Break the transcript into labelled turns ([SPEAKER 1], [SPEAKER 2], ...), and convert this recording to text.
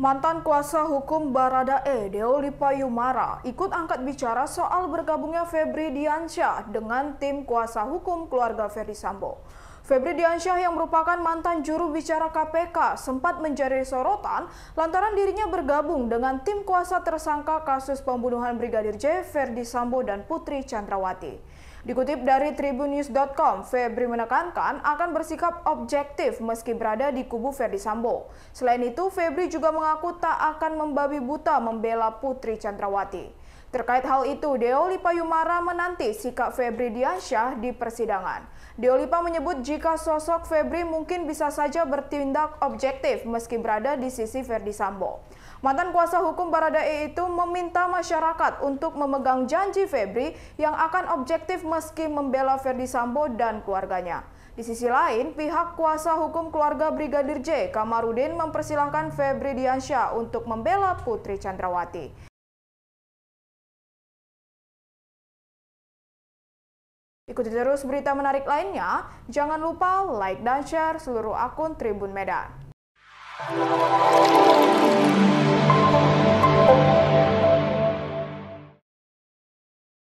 [SPEAKER 1] Mantan kuasa hukum Baradae, Deoli Yumara, ikut angkat bicara soal bergabungnya Febri Diansyah dengan tim kuasa hukum keluarga Ferdi Sambo. Febri Diansyah yang merupakan mantan juru bicara KPK sempat menjadi sorotan lantaran dirinya bergabung dengan tim kuasa tersangka kasus pembunuhan Brigadir J, Ferdi Sambo dan Putri Chandrawati. Dikutip dari tribunews.com, Febri menekankan akan bersikap objektif meski berada di kubu Ferdi Sambo. Selain itu, Febri juga mengaku tak akan membabi buta membela Putri Chandrawati. Terkait hal itu, Deoli Payumara menanti sikap Febri Diansyah di persidangan. Deolipa menyebut jika sosok Febri mungkin bisa saja bertindak objektif meski berada di sisi Ferdi Sambo. Mantan kuasa hukum Baradae itu meminta masyarakat untuk memegang janji Febri yang akan objektif meski membela Verdi Sambo dan keluarganya. Di sisi lain, pihak kuasa hukum keluarga Brigadir J, Kamarudin, mempersilahkan Febri Diansyah untuk membela Putri Chandrawati. Ikuti terus berita menarik lainnya. Jangan lupa like dan share seluruh akun Tribun Medan.